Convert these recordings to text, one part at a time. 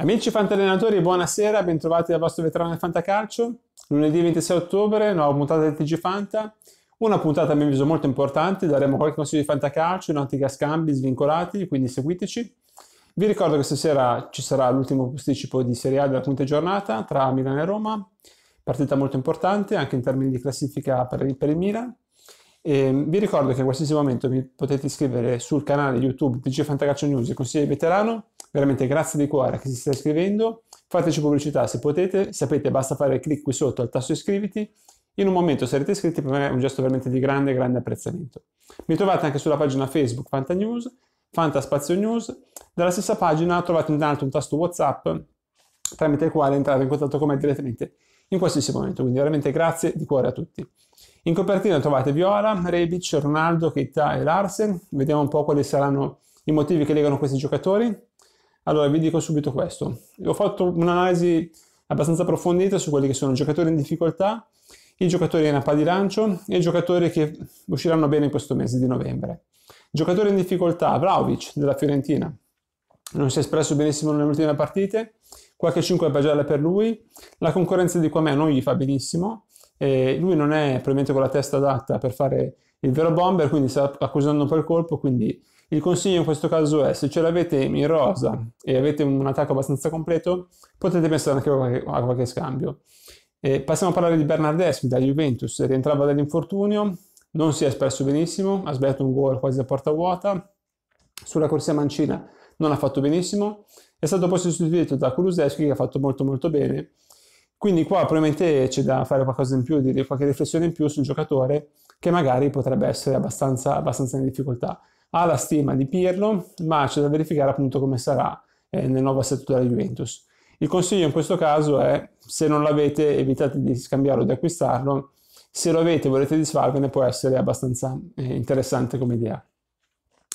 Amici fantallenatori, buonasera, bentrovati dal vostro veterano del Fantacalcio. Lunedì 26 ottobre, nuova puntata del TG Fanta. Una puntata a mio avviso molto importante, daremo qualche consiglio di Fantacalcio, nautica scambi svincolati, quindi seguiteci. Vi ricordo che stasera ci sarà l'ultimo posticipo di Serie A della quinta giornata tra Milano e Roma, partita molto importante anche in termini di classifica per, per il Milan. E ehm, vi ricordo che in qualsiasi momento vi potete iscrivere sul canale YouTube di Fantacalcio News e Consiglio Veterano. Veramente grazie di cuore a chi si sta iscrivendo. Fateci pubblicità se potete. Sapete, basta fare clic qui sotto al tasto iscriviti. In un momento sarete iscritti, per me è un gesto veramente di grande, grande apprezzamento. Mi trovate anche sulla pagina Facebook Fanta News, Fanta Spazio News. Dalla stessa pagina trovate in alto un tasto WhatsApp tramite il quale entrare in contatto con me direttamente in qualsiasi momento. Quindi veramente grazie di cuore a tutti. In copertina trovate Viola, Rebic, Ronaldo, Keita e Larsen. Vediamo un po' quali saranno i motivi che legano questi giocatori. Allora, vi dico subito questo. Ho fatto un'analisi abbastanza approfondita su quelli che sono i giocatori in difficoltà, i giocatori in appa di lancio e i giocatori che usciranno bene in questo mese di novembre. Giocatore in difficoltà, Vlaovic della Fiorentina. Non si è espresso benissimo nelle ultime partite, qualche 5 pagelle per lui. La concorrenza di Quamè non gli fa benissimo. E lui non è probabilmente con la testa adatta per fare il vero bomber, quindi sta accusando per colpo, quindi il consiglio in questo caso è se ce l'avete in rosa e avete un attacco abbastanza completo, potete pensare anche a qualche, a qualche scambio. E passiamo a parlare di Bernardeschi da Juventus, rientrava dall'infortunio, non si è espresso benissimo, ha sbagliato un gol quasi a porta vuota, sulla corsia mancina non ha fatto benissimo, è stato poi sostituito da Kuluseschi che ha fatto molto molto bene, quindi qua probabilmente c'è da fare qualcosa in più, di qualche riflessione in più sul giocatore che magari potrebbe essere abbastanza, abbastanza in difficoltà. Ha la stima di Pirlo, ma c'è da verificare appunto come sarà eh, nel nuovo assetto della Juventus. Il consiglio in questo caso è, se non l'avete, evitate di scambiarlo o di acquistarlo. Se lo avete e volete disfarvene, può essere abbastanza eh, interessante come idea.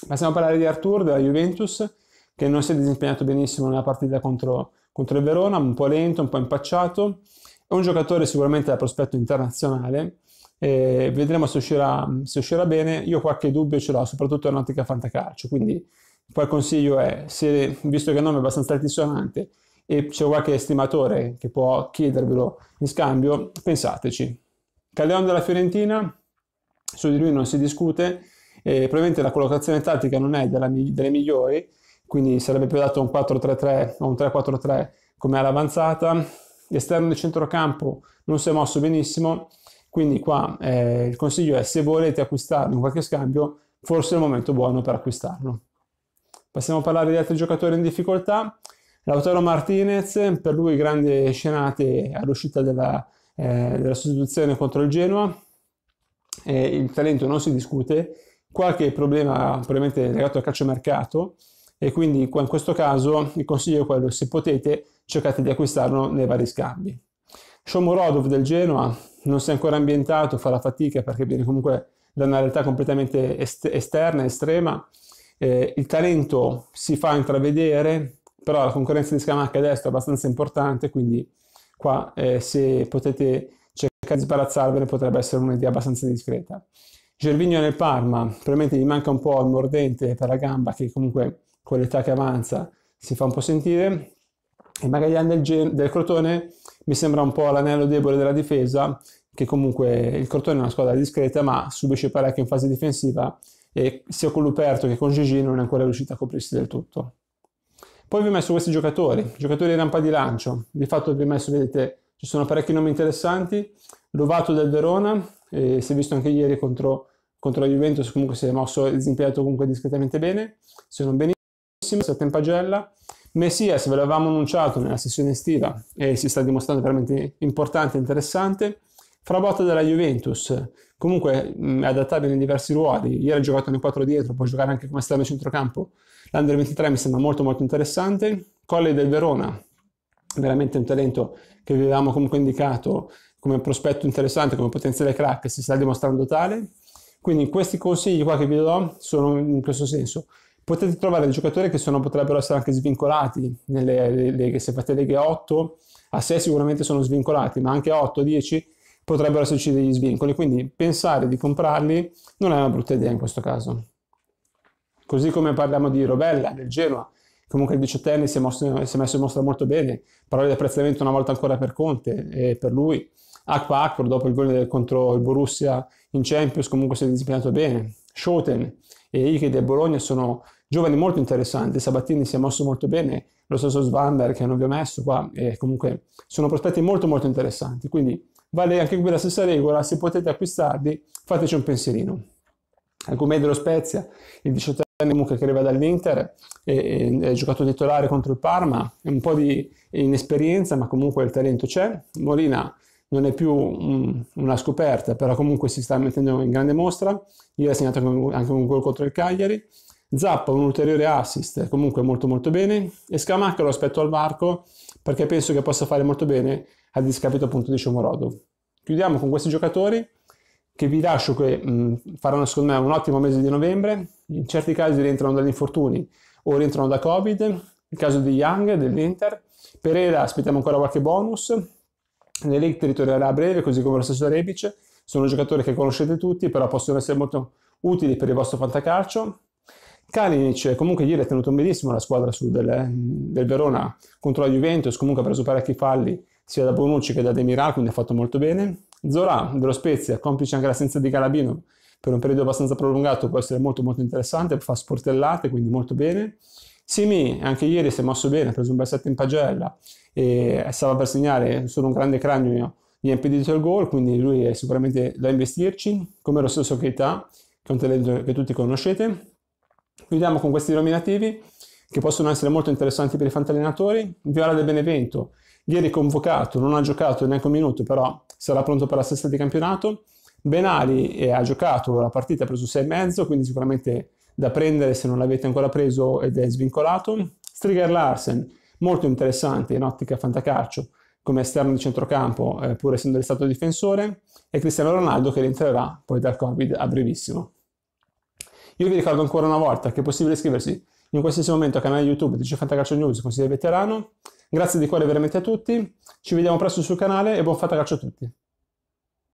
Passiamo a parlare di Artur, della Juventus, che non si è disimpegnato benissimo nella partita contro contro il Verona, un po' lento, un po' impacciato. È un giocatore sicuramente da prospetto internazionale, eh, vedremo se uscirà, se uscirà, bene. Io qualche dubbio ce l'ho, soprattutto in ottica fantacalcio, quindi il consiglio è, se, visto che il nome è abbastanza altisonante e c'è qualche estimatore che può chiedervelo in scambio, pensateci. Caldeon della Fiorentina, su di lui non si discute, eh, probabilmente la collocazione tattica non è della, delle migliori, quindi sarebbe più adatto a un 4-3-3 o un 3-4-3 come ala avanzata. L'esterno di centrocampo non si è mosso benissimo, quindi qua eh, il consiglio è se volete acquistarlo in qualche scambio, forse è il momento buono per acquistarlo. Passiamo a parlare di altri giocatori in difficoltà. Lautaro Martinez, per lui grandi scenate all'uscita della, eh, della sostituzione contro il Genoa. Eh, il talento non si discute, qualche problema probabilmente legato al calciomercato mercato e quindi in questo caso il consiglio è quello, se potete, cercate di acquistarlo nei vari scambi. Shomurodov del Genoa non si è ancora ambientato, farà fatica perché viene comunque da una realtà completamente esterna, estrema. Eh, il talento si fa intravedere, però la concorrenza di Scamacca a destra è abbastanza importante, quindi qua eh, se potete cercare di sbarazzarvene potrebbe essere un'idea abbastanza discreta. Gervigno nel Parma, probabilmente gli manca un po' il mordente per la gamba che comunque con l'età che avanza si fa un po' sentire e Magagliani del, Gen- del Crotone mi sembra un po' l'anello debole della difesa che comunque il Crotone è una squadra discreta ma subisce parecchio in fase difensiva e sia con Luperto che con Gigi non è ancora riuscita a coprirsi del tutto. Poi vi ho messo questi giocatori, giocatori in rampa di lancio, di fatto vi ho messo, vedete, ci sono parecchi nomi interessanti, Lovato del Verona, eh, si è visto anche ieri contro, contro la Juventus, comunque si è mosso, e disimpiato comunque discretamente bene, se non benissimo sette in pagella. Messias ve l'avevamo annunciato nella sessione estiva e si sta dimostrando veramente importante e interessante. Frabotta della Juventus, comunque mh, mm, è adattabile in diversi ruoli. Ieri ha giocato nei 4 dietro, può giocare anche come esterno centrocampo. L'Under 23 mi sembra molto molto interessante. Colli del Verona, veramente un talento che vi avevamo comunque indicato come prospetto interessante, come potenziale crack, si sta dimostrando tale. Quindi questi consigli qua che vi do sono in questo senso potete trovare giocatori che sono, potrebbero essere anche svincolati, nelle, leghe. se fate leghe 8 a 6 sicuramente sono svincolati, ma anche a 8, 10 potrebbero esserci degli svincoli, quindi pensare di comprarli non è una brutta idea in questo caso. Così come parliamo di Robella del Genoa, comunque il diciottenne si si è messo in mostra molto bene, parole di apprezzamento una volta ancora per Conte e per lui. Acqua Acqua dopo il gol contro il Borussia in Champions comunque si è disciplinato bene. Schoten e Ike del Bologna sono giovani molto interessanti, Sabatini si è mosso molto bene, lo stesso Svanberg che non vi ho messo qua, e comunque sono prospetti molto molto interessanti, quindi vale anche qui la stessa regola, se potete acquistarli fateci un pensierino. Alcumè dello Spezia, il 18 comunque che arriva dall'Inter, è, giocato titolare contro il Parma, è un po' di inesperienza, ma comunque il talento c'è. Molina non è più un, una scoperta, però comunque si sta mettendo in grande mostra. Ieri ha segnato anche un gol contro il Cagliari. Zappa un ulteriore assist, comunque molto molto bene, e Scamacca lo aspetto al varco perché penso che possa fare molto bene a discapito appunto di Shomorodo. Chiudiamo con questi giocatori che vi lascio che mh, mm, faranno secondo me un ottimo mese di novembre, in certi casi rientrano dagli infortuni o rientrano da Covid, il caso di Young dell'Inter, Pereira aspettiamo ancora qualche bonus, Nelic ritornerà a breve così come lo stesso Rebic, sono giocatori che conoscete tutti però possono essere molto utili per il vostro fantacalcio Kalinic comunque ieri ha tenuto benissimo la squadra su del, eh, del, Verona contro la Juventus, comunque ha preso parecchi falli sia da Bonucci che da Demiral, quindi ha fatto molto bene. Zora dello Spezia, complice anche l'assenza di Calabino per un periodo abbastanza prolungato, può essere molto molto interessante, fa sportellate, quindi molto bene. Simi anche ieri si è mosso bene, ha preso un bel set in pagella e stava per segnare solo un grande cranio gli ha impedito il gol, quindi lui è sicuramente da investirci, come lo stesso Keita, che è un talento che tutti conoscete. Chiudiamo con questi nominativi che possono essere molto interessanti per i fantallenatori. Viola del Benevento, ieri convocato, non ha giocato neanche un minuto, però sarà pronto per la sesta di campionato. Benali eh, ha giocato la partita, ha preso 6,5, quindi sicuramente da prendere se non l'avete ancora preso ed è svincolato. Striger Larsen, molto interessante in ottica fantacalcio come esterno di centrocampo, eh, pur essendo stato difensore, e Cristiano Ronaldo che rientrerà poi dal Covid a brevissimo. Io vi ricordo ancora una volta che è possibile iscriversi in qualsiasi momento al canale YouTube di Giofantacalcio News Consiglio Veterano. Grazie di cuore veramente a tutti, ci vediamo presto sul canale e buon Fantacalcio a tutti!